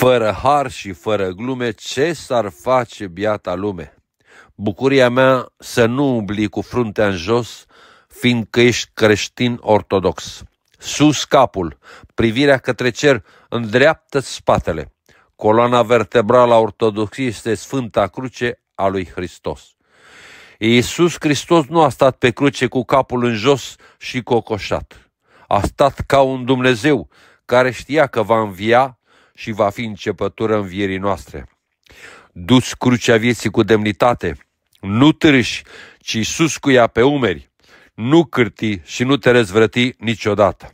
Fără har și fără glume, ce s-ar face biata lume? Bucuria mea să nu umbli cu fruntea în jos, fiindcă ești creștin ortodox. Sus capul, privirea către cer, îndreaptă spatele. Coloana vertebrală a ortodoxiei este Sfânta Cruce a lui Hristos. Iisus Hristos nu a stat pe cruce cu capul în jos și cocoșat. A stat ca un Dumnezeu care știa că va învia și va fi începătură învierii noastre. Dus crucea vieții cu demnitate, nu târși, ci sus cu ea pe umeri, nu cârti și nu te răzvrăti niciodată.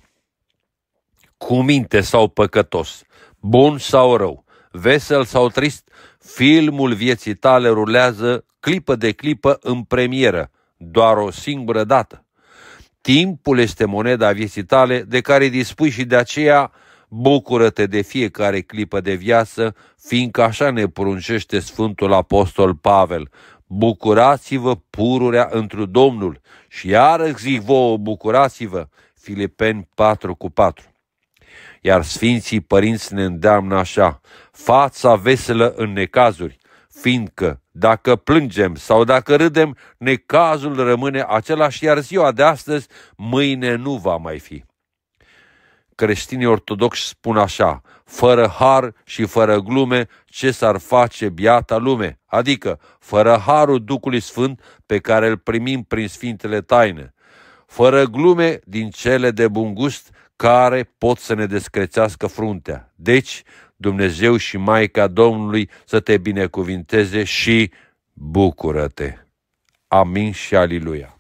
Cu minte sau păcătos, bun sau rău, vesel sau trist, filmul vieții tale rulează clipă de clipă în premieră, doar o singură dată. Timpul este moneda vieții tale de care dispui și de aceea bucură-te de fiecare clipă de viață, fiindcă așa ne pruncește Sfântul Apostol Pavel. Bucurați-vă pururea întru Domnul și iară zic vouă, bucurați-vă, Filipeni 4 cu 4. Iar Sfinții Părinți ne îndeamnă așa, fața veselă în necazuri, fiindcă dacă plângem sau dacă râdem, necazul rămâne același, iar ziua de astăzi, mâine nu va mai fi creștinii ortodoxi spun așa, fără har și fără glume, ce s-ar face biata lume? Adică, fără harul Duhului Sfânt pe care îl primim prin Sfintele Taine, fără glume din cele de bun gust care pot să ne descrețească fruntea. Deci, Dumnezeu și Maica Domnului să te binecuvinteze și bucură-te. Amin și aliluia.